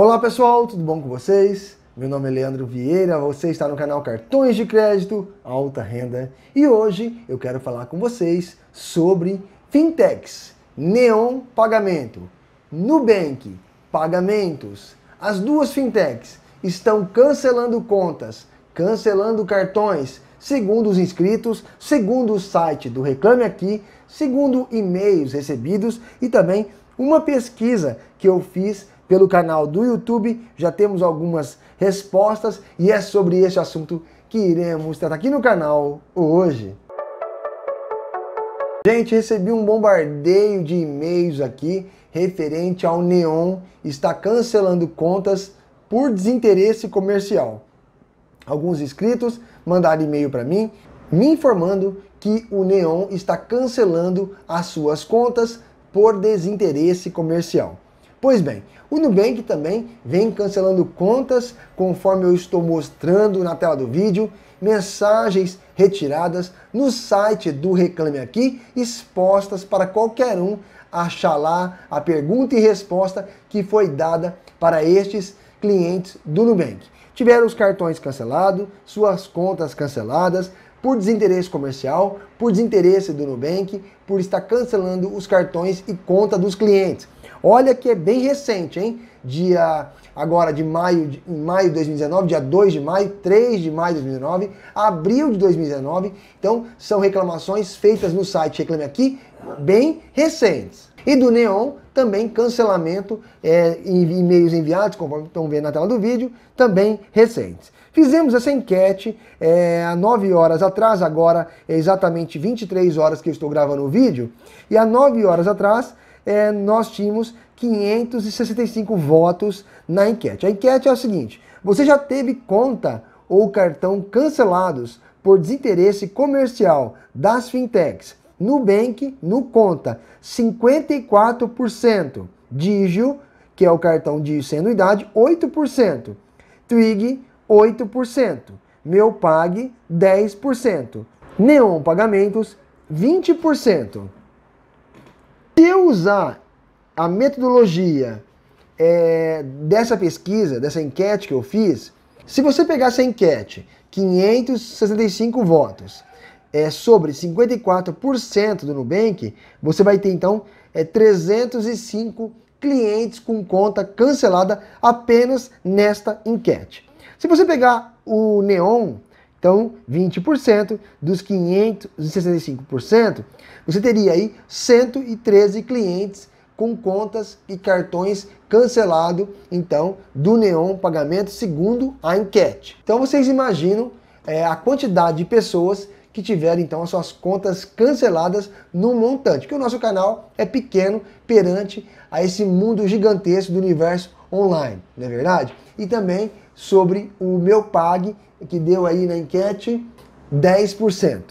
Olá pessoal, tudo bom com vocês? Meu nome é Leandro Vieira, você está no canal Cartões de Crédito Alta Renda e hoje eu quero falar com vocês sobre fintechs, Neon Pagamento, Nubank Pagamentos. As duas fintechs estão cancelando contas, cancelando cartões, segundo os inscritos, segundo o site do Reclame Aqui, segundo e-mails recebidos e também uma pesquisa que eu fiz pelo canal do YouTube. Já temos algumas respostas e é sobre esse assunto que iremos tratar aqui no canal hoje. Gente, recebi um bombardeio de e-mails aqui referente ao Neon está cancelando contas por desinteresse comercial. Alguns inscritos mandaram e-mail para mim me informando que o Neon está cancelando as suas contas por desinteresse comercial. Pois bem, o Nubank também vem cancelando contas, conforme eu estou mostrando na tela do vídeo, mensagens retiradas no site do Reclame Aqui, expostas para qualquer um achar lá a pergunta e resposta que foi dada para estes clientes do Nubank. Tiveram os cartões cancelados, suas contas canceladas, por desinteresse comercial, por desinteresse do Nubank, por estar cancelando os cartões e conta dos clientes. Olha que é bem recente, hein? Dia agora de maio de maio de 2019, dia 2 de maio, 3 de maio de 2019, abril de 2019. Então, são reclamações feitas no site Reclame Aqui, bem recentes. E do Neon, também cancelamento é, em e-mails enviados, conforme estão vendo na tela do vídeo, também recentes. Fizemos essa enquete é, há 9 horas atrás, agora é exatamente 23 horas que eu estou gravando o vídeo, e há 9 horas atrás é, nós tínhamos 565 votos na enquete. A enquete é a seguinte: você já teve conta ou cartão cancelados por desinteresse comercial das fintechs Nubank, no conta, 54%. Digio, que é o cartão de anuidade, 8%. Twig, 8%. Meu Pag, 10%. Neon Pagamentos, 20%. Se eu usar a metodologia é, dessa pesquisa, dessa enquete que eu fiz, se você pegar essa enquete, 565 votos, é, sobre 54% do Nubank, você vai ter então é, 305 clientes com conta cancelada apenas nesta enquete. Se você pegar o Neon, então 20% dos 565%, você teria aí 113 clientes com contas e cartões cancelado, então, do Neon Pagamento, segundo a enquete. Então vocês imaginam é, a quantidade de pessoas que tiverem então as suas contas canceladas no montante, que o nosso canal é pequeno perante a esse mundo gigantesco do universo online, não é verdade? E também sobre o meu pag que deu aí na enquete 10%.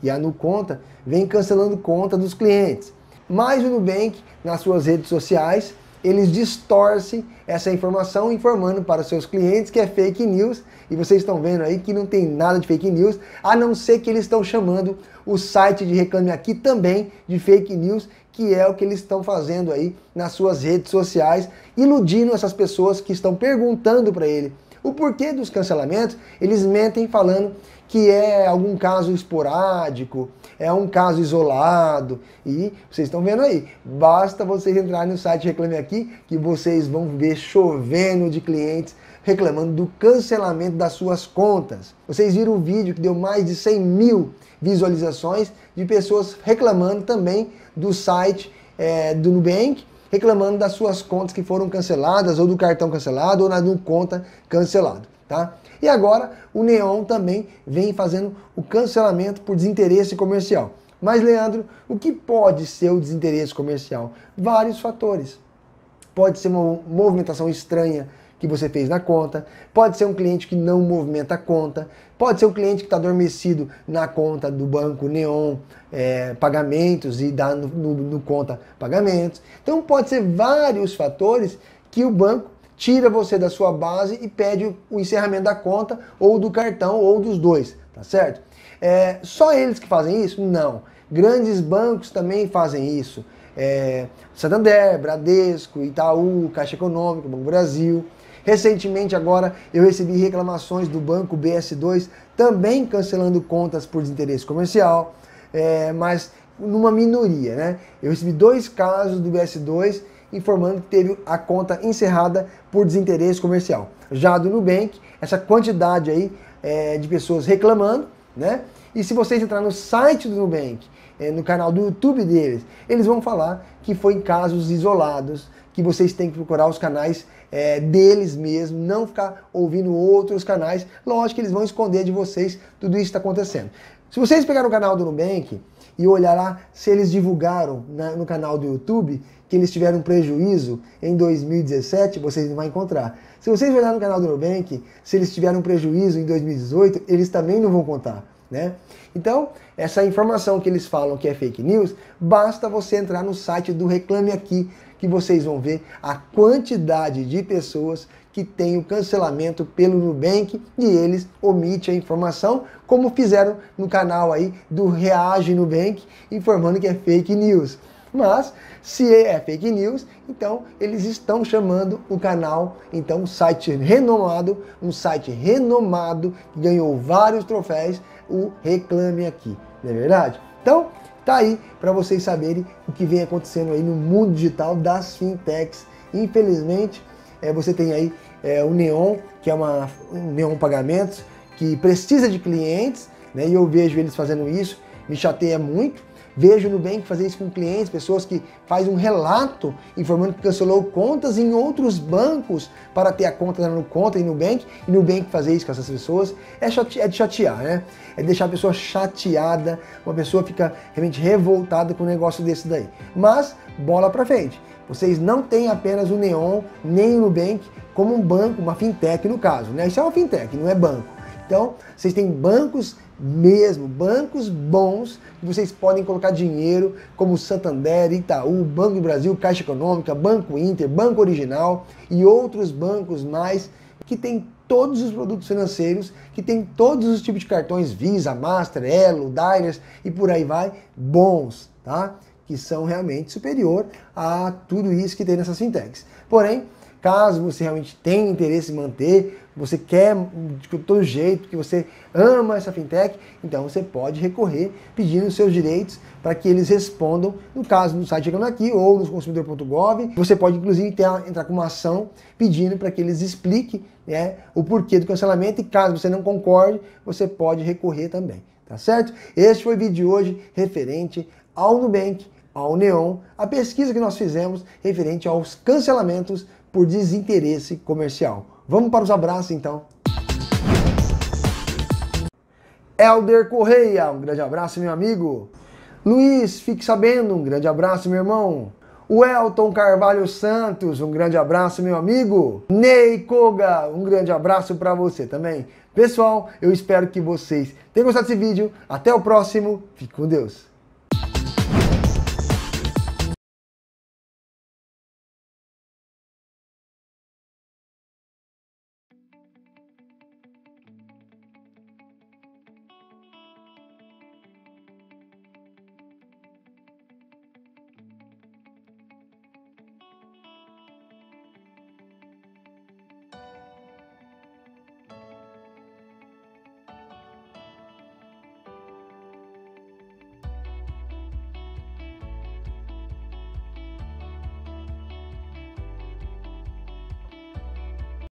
E a NuConta vem cancelando conta dos clientes. Mas o Nubank nas suas redes sociais eles distorcem essa informação informando para os seus clientes que é fake news e vocês estão vendo aí que não tem nada de fake news, a não ser que eles estão chamando o site de Reclame Aqui também de fake news, que é o que eles estão fazendo aí nas suas redes sociais, iludindo essas pessoas que estão perguntando para ele o porquê dos cancelamentos, eles mentem falando que é algum caso esporádico, é um caso isolado. E vocês estão vendo aí, basta vocês entrarem no site Reclame Aqui que vocês vão ver chovendo de clientes reclamando do cancelamento das suas contas. Vocês viram o vídeo que deu mais de 100 mil visualizações de pessoas reclamando também do site é, do Nubank reclamando das suas contas que foram canceladas, ou do cartão cancelado, ou na conta cancelado, tá? E agora o Neon também vem fazendo o cancelamento por desinteresse comercial. Mas Leandro, o que pode ser o desinteresse comercial? Vários fatores. Pode ser uma movimentação estranha que você fez na conta, pode ser um cliente que não movimenta a conta, pode ser um cliente que está adormecido na conta do banco Neon é, Pagamentos e dá no, no, no conta pagamentos. Então pode ser vários fatores que o banco tira você da sua base e pede o encerramento da conta ou do cartão ou dos dois, tá certo? É, só eles que fazem isso? Não. Grandes bancos também fazem isso. É, Santander, Bradesco, Itaú, Caixa Econômica, Banco Brasil. Recentemente, agora, eu recebi reclamações do banco BS2 também cancelando contas por desinteresse comercial, é, mas numa minoria, né? Eu recebi dois casos do BS2 informando que teve a conta encerrada por desinteresse comercial. Já do Nubank, essa quantidade aí é, de pessoas reclamando, né? E se vocês entrar no site do Nubank, é, no canal do YouTube deles, eles vão falar que foi em casos isolados que vocês têm que procurar os canais é, deles mesmo, não ficar ouvindo outros canais. Lógico que eles vão esconder de vocês tudo isso que está acontecendo. Se vocês pegarem o canal do Nubank e olhar lá se eles divulgaram na, no canal do YouTube que eles tiveram prejuízo em 2017, vocês não vão encontrar. Se vocês olharem no canal do Nubank, se eles tiveram prejuízo em 2018, eles também não vão contar. Né? Então, essa informação que eles falam que é fake news, basta você entrar no site do Reclame Aqui que vocês vão ver a quantidade de pessoas que tem o cancelamento pelo Nubank e eles omitem a informação, como fizeram no canal aí do Reage Nubank, informando que é fake news. Mas se é fake news, então eles estão chamando o canal, então um site renomado, um site renomado que ganhou vários troféus, o Reclame Aqui, não é verdade? Então, Tá aí para vocês saberem o que vem acontecendo aí no mundo digital das fintechs. Infelizmente, é, você tem aí é, o Neon, que é uma um Neon Pagamentos, que precisa de clientes, né? E eu vejo eles fazendo isso, me chateia muito Vejo o Nubank fazer isso com clientes, pessoas que fazem um relato informando que cancelou contas em outros bancos para ter a conta no conta e Nubank, e Nubank fazer isso com essas pessoas é, chate, é de chatear, né? É deixar a pessoa chateada, uma pessoa fica realmente revoltada com um negócio desse daí. Mas bola para frente. Vocês não têm apenas o Neon nem o Nubank como um banco, uma fintech no caso, né? Isso é uma fintech, não é banco. Então, vocês têm bancos mesmo. Bancos bons que vocês podem colocar dinheiro, como Santander, Itaú, Banco do Brasil, Caixa Econômica, Banco Inter, Banco Original e outros bancos mais que tem todos os produtos financeiros, que tem todos os tipos de cartões Visa, Master, Elo, Diners e por aí vai, bons, tá? Que são realmente superior a tudo isso que tem nessas fintechs. Porém, caso você realmente tenha interesse em manter você quer de todo jeito, que você ama essa fintech, então você pode recorrer pedindo seus direitos para que eles respondam, no caso do site chegando aqui ou no consumidor.gov. Você pode inclusive ter, entrar com uma ação pedindo para que eles expliquem né, o porquê do cancelamento e caso você não concorde, você pode recorrer também, tá certo? Este foi o vídeo de hoje referente ao Nubank, ao Neon, a pesquisa que nós fizemos referente aos cancelamentos por desinteresse comercial. Vamos para os abraços então. Elder Correia, um grande abraço, meu amigo. Luiz, fique sabendo, um grande abraço, meu irmão. O Elton Carvalho Santos, um grande abraço, meu amigo. Ney Koga, um grande abraço para você também. Pessoal, eu espero que vocês tenham gostado desse vídeo. Até o próximo. Fique com Deus.